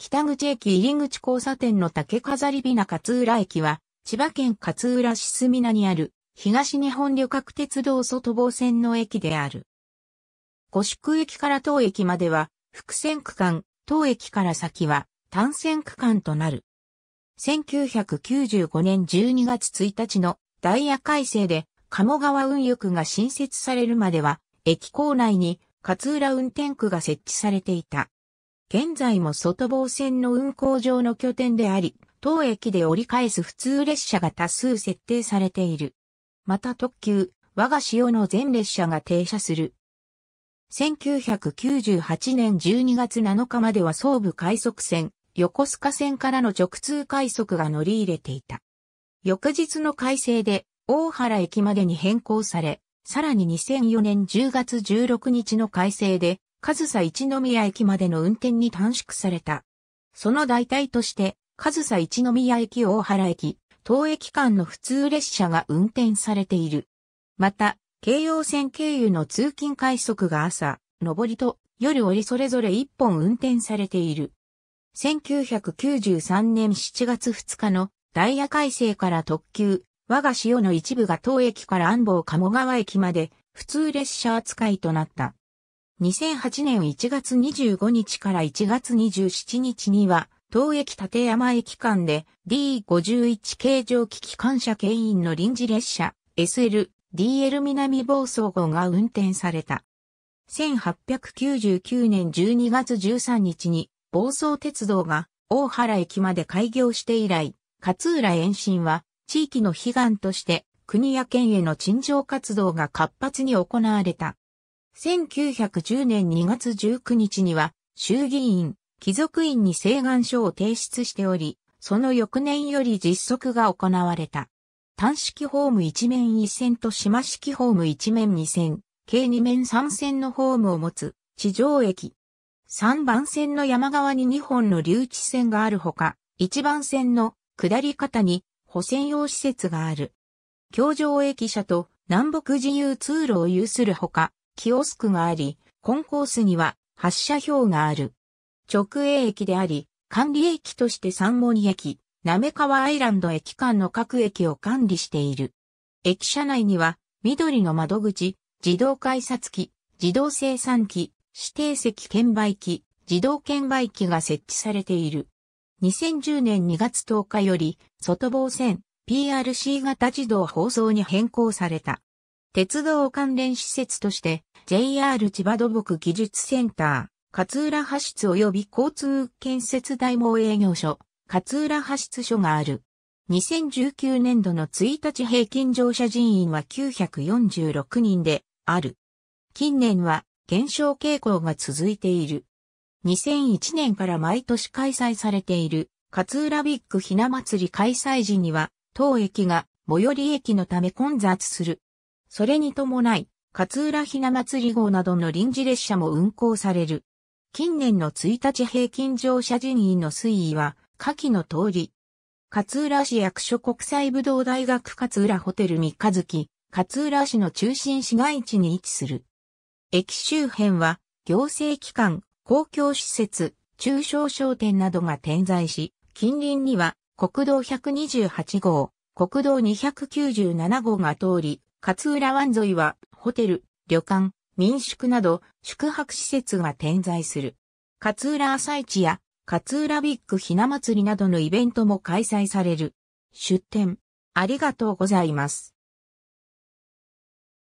北口駅入口交差点の竹飾りびな勝浦駅は、千葉県勝浦市住名にある、東日本旅客鉄道外房線の駅である。五宿駅から当駅までは、伏線区間、当駅から先は、単線区間となる。1995年12月1日のダイヤ改正で、鴨川運輸区が新設されるまでは、駅構内に勝浦運転区が設置されていた。現在も外房線の運行上の拠点であり、当駅で折り返す普通列車が多数設定されている。また特急、我が潮の全列車が停車する。1998年12月7日までは総武快速線、横須賀線からの直通快速が乗り入れていた。翌日の改正で大原駅までに変更され、さらに2004年10月16日の改正で上総一宮駅までの運転に短縮された。その代替として、上総一宮駅大原駅、東駅間の普通列車が運転されている。また、京葉線経由の通勤快速が朝、上りと夜折それぞれ1本運転されている。1993年7月2日のダイヤ改正から特急、我が潮の一部が当駅から安房鴨川駅まで普通列車扱いとなった。2008年1月25日から1月27日には、東駅立山駅間で D51 形状機機関車牽引の臨時列車 SL、DL 南房総号が運転された。1899年12月13日に房総鉄道が大原駅まで開業して以来、勝浦延伸は地域の悲願として国や県への陳情活動が活発に行われた。1910年2月19日には、衆議院、貴族院に請願書を提出しており、その翌年より実測が行われた。単式ホーム一面一線と島式ホーム一面二線、計二面三線のホームを持つ地上駅。三番線の山側に2本の留置線があるほか、一番線の下り方に補線用施設がある。京上駅舎と南北自由通路を有するほか、キオスクがあり、コンコースには発車表がある。直営駅であり、管理駅として三森駅、滑川アイランド駅間の各駅を管理している。駅舎内には、緑の窓口、自動改札機、自動生産機、指定席券売機、自動券売機が設置されている。2010年2月10日より、外房線、PRC 型自動放送に変更された。鉄道関連施設として、JR 千葉土木技術センター、勝浦派出及び交通建設大網営業所、勝浦派出所がある。2019年度の1日平均乗車人員は946人である。近年は減少傾向が続いている。2001年から毎年開催されている勝浦ビッグひな祭り開催時には当駅が最寄り駅のため混雑する。それに伴い勝浦ひな祭り号などの臨時列車も運行される。近年の1日平均乗車人員の推移は、下記の通り。勝浦市役所国際武道大学勝浦ホテル三日月、勝浦市の中心市街地に位置する。駅周辺は、行政機関、公共施設、中小商店などが点在し、近隣には国道128号、国道297号が通り、勝浦湾沿いはホテル、旅館、民宿など宿泊施設が点在する。勝浦朝市や勝浦ビッグひな祭りなどのイベントも開催される。出店。ありがとうございます。